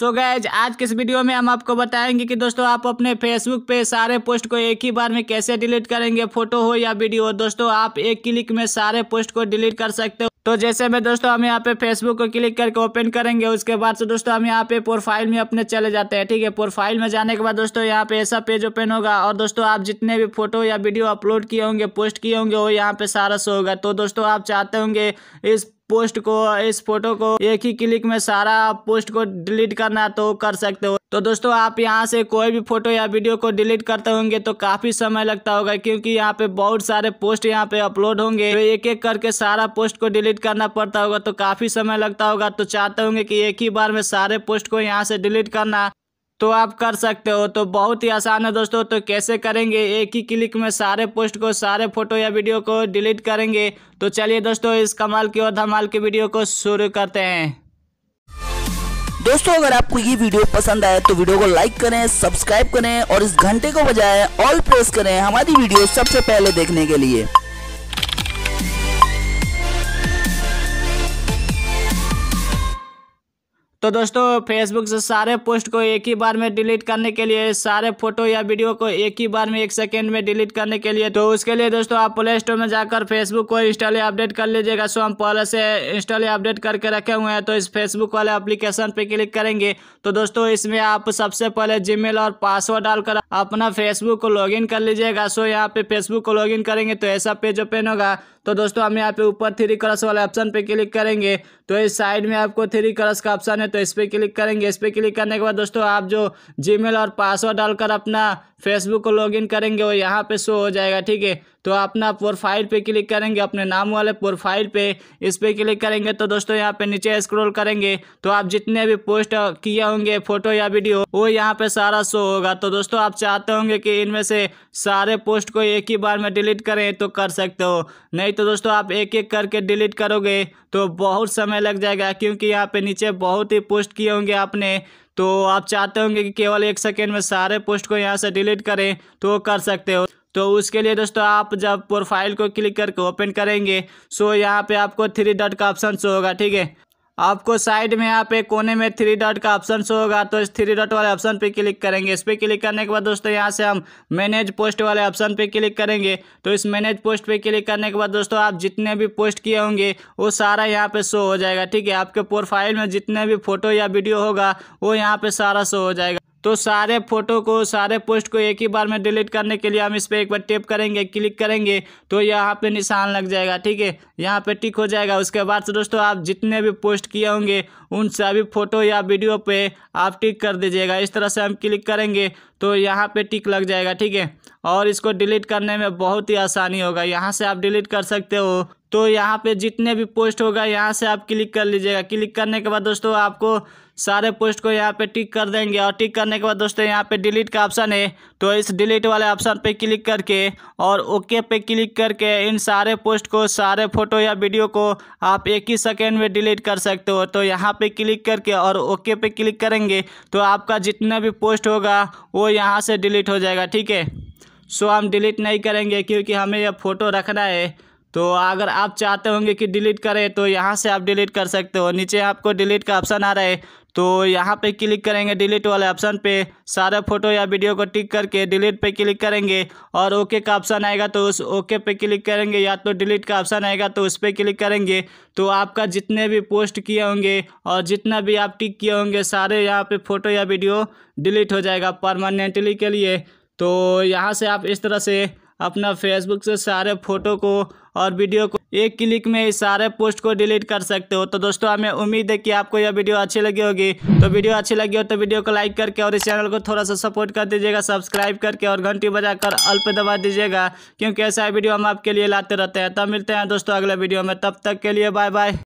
सो so guys आज के इस वीडियो में हम आपको बताएंगे कि दोस्तों आप अपने फेसबुक पे सारे पोस्ट को एक ही बार में कैसे डिलीट करेंगे फोटो हो या वीडियो दोस्तों आप एक क्लिक में सारे पोस्ट को डिलीट कर सकते हो तो जैसे मैं दोस्तों हम यहाँ पे फेसबुक को क्लिक करके ओपन करेंगे उसके बाद से दोस्तों हम यहाँ पे प्रोफाइल में अपने चले जाते हैं ठीक है प्रोफाइल में जाने के बाद दोस्तों यहाँ पे ऐसा पेज ओपन होगा और दोस्तों आप जितने भी फोटो या वीडियो अपलोड किए होंगे पोस्ट किए होंगे वो यहाँ पे सारा सो होगा तो दोस्तों आप चाहते होंगे इस पोस्ट को इस फोटो को एक ही क्लिक में सारा पोस्ट को डिलीट करना तो कर सकते हो तो दोस्तों आप यहाँ से कोई भी फोटो या वीडियो को डिलीट करते होंगे तो काफ़ी समय लगता होगा क्योंकि यहाँ पे बहुत सारे पोस्ट यहाँ पे अपलोड होंगे तो एक एक करके सारा पोस्ट को डिलीट करना पड़ता होगा तो काफ़ी समय लगता होगा तो चाहते होंगे कि एक ही बार में सारे पोस्ट को यहाँ से डिलीट करना तो आप कर सकते हो तो बहुत ही आसान है दोस्तों तो कैसे करेंगे एक ही क्लिक में सारे पोस्ट को सारे फोटो या वीडियो को डिलीट करेंगे तो चलिए दोस्तों इस कमाल की और धमाल की वीडियो को शुरू करते हैं दोस्तों अगर आपको ये वीडियो पसंद आए तो वीडियो को लाइक करें सब्सक्राइब करें और इस घंटे को बजाय ऑल प्रेस करें हमारी वीडियो सबसे पहले देखने के लिए तो दोस्तों फेसबुक से सारे पोस्ट को एक ही बार में डिलीट करने के लिए सारे फोटो या वीडियो को एक ही बार में एक सेकेंड में डिलीट करने के लिए तो उसके लिए दोस्तों आप प्ले स्टोर में जाकर फेसबुक को इंस्टॉल या अपडेट कर लीजिएगा सो हम पहले से इंस्टॉल या अपडेट करके रखे हुए हैं तो इस फेसबुक वाले अप्लीकेशन पर क्लिक करेंगे तो दोस्तों इसमें आप सबसे पहले जी और पासवर्ड डालकर अपना फेसबुक को लॉग कर लीजिएगा सो यहाँ पे फेसबुक को लॉग करेंगे तो ऐसा पेज ओपन होगा तो दोस्तों हम यहाँ पे ऊपर थ्री क्रस वाले ऑप्शन पे क्लिक करेंगे तो इस साइड में आपको थ्री क्रस का ऑप्शन है तो इस पर क्लिक करेंगे इस पर क्लिक करने के बाद दोस्तों आप जो जी और पासवर्ड डालकर अपना फेसबुक को लॉगिन करेंगे और यहाँ पे शो हो जाएगा ठीक है तो अपना प्रोफाइल पे क्लिक करेंगे अपने नाम वाले प्रोफाइल पे इस पर क्लिक करेंगे तो दोस्तों यहाँ पे नीचे स्क्रॉल करेंगे तो आप जितने भी पोस्ट किए होंगे फोटो या वीडियो वो यहाँ पे सारा शो होगा तो दोस्तों आप चाहते होंगे कि इनमें से सारे पोस्ट को एक ही बार में डिलीट करें तो कर सकते हो नहीं तो दोस्तों आप एक एक करके डिलीट करोगे तो बहुत समय लग जाएगा क्योंकि यहाँ पे नीचे बहुत ही पोस्ट किए होंगे आपने तो आप चाहते होंगे कि केवल एक सेकेंड में सारे पोस्ट को यहाँ से डिलीट करें तो वो कर सकते हो तो उसके लिए दोस्तों आप जब प्रोफाइल को क्लिक करके ओपन करेंगे सो यहाँ पे आपको थ्री डॉट का ऑप्शन शो होगा ठीक है आपको साइड में यहाँ पे कोने में थ्री डॉट का ऑप्शन शो होगा तो इस थ्री डॉट वाले ऑप्शन पे क्लिक करेंगे इस पर क्लिक करने के बाद दोस्तों यहाँ से हम मैनेज पोस्ट वाले ऑप्शन पे क्लिक करेंगे तो इस मैनेज पोस्ट पे क्लिक करने के बाद दोस्तों आप जितने भी पोस्ट किए होंगे वो सारा यहाँ पे शो हो जाएगा ठीक है आपके प्रोफाइल में जितने भी फोटो या वीडियो होगा वो यहाँ पे सारा शो हो जाएगा तो सारे फोटो को सारे पोस्ट को एक ही बार में डिलीट करने के लिए हम इस पर एक बार टेप करेंगे क्लिक करेंगे तो यहाँ पे निशान लग जाएगा ठीक है यहाँ पे टिक हो जाएगा उसके बाद से दोस्तों आप जितने भी पोस्ट किए होंगे उन सभी फोटो या वीडियो पे आप टिक कर दीजिएगा इस तरह से हम क्लिक करेंगे तो यहाँ पे टिक लग जाएगा ठीक है और इसको डिलीट करने में बहुत ही आसानी होगा यहाँ से आप डिलीट कर सकते हो तो यहाँ पे जितने भी पोस्ट होगा यहाँ से आप क्लिक कर लीजिएगा क्लिक करने के बाद दोस्तों आपको सारे पोस्ट को यहाँ पे टिक कर देंगे और टिक करने के बाद दोस्तों यहाँ पे डिलीट का ऑप्शन है तो इस डिलीट वाले ऑप्शन पे क्लिक करके और ओके पे क्लिक करके इन सारे पोस्ट को सारे फोटो या वीडियो को आप एक ही सेकेंड में डिलीट कर सकते हो तो यहाँ पे क्लिक करके और ओके पे क्लिक करेंगे तो आपका जितना भी पोस्ट होगा वो यहाँ से डिलीट हो जाएगा ठीक है सो हम डिलीट नहीं करेंगे क्योंकि हमें यह फ़ोटो रखना है तो अगर आप चाहते होंगे कि डिलीट करें तो यहाँ से आप डिलीट कर सकते हो नीचे आपको डिलीट का ऑप्शन आ रहा है तो यहाँ पे क्लिक करेंगे डिलीट वाले ऑप्शन पे सारे फोटो या वीडियो को टिक करके डिलीट पे क्लिक करेंगे और ओके का ऑप्शन आएगा तो उस ओके पे क्लिक करेंगे या तो डिलीट का ऑप्शन आएगा तो उस पर क्लिक करेंगे तो आपका जितने भी पोस्ट किए होंगे और जितना भी आप टिक किए होंगे सारे यहाँ पर फोटो या वीडियो डिलीट हो जाएगा परमानेंटली के लिए तो यहाँ से आप इस तरह से अपना फेसबुक से सारे फ़ोटो को और वीडियो को एक क्लिक में ही सारे पोस्ट को डिलीट कर सकते हो तो दोस्तों हमें उम्मीद है कि आपको यह वीडियो अच्छी लगी होगी तो वीडियो अच्छी लगी हो तो वीडियो को लाइक करके और इस चैनल को थोड़ा सा सपोर्ट कर दीजिएगा सब्सक्राइब करके और घंटी बजाकर कर अल्प दबा दीजिएगा क्योंकि ऐसा वीडियो हम आपके लिए लाते रहते हैं तब तो मिलते हैं दोस्तों अगले वीडियो में तब तक के लिए बाय बाय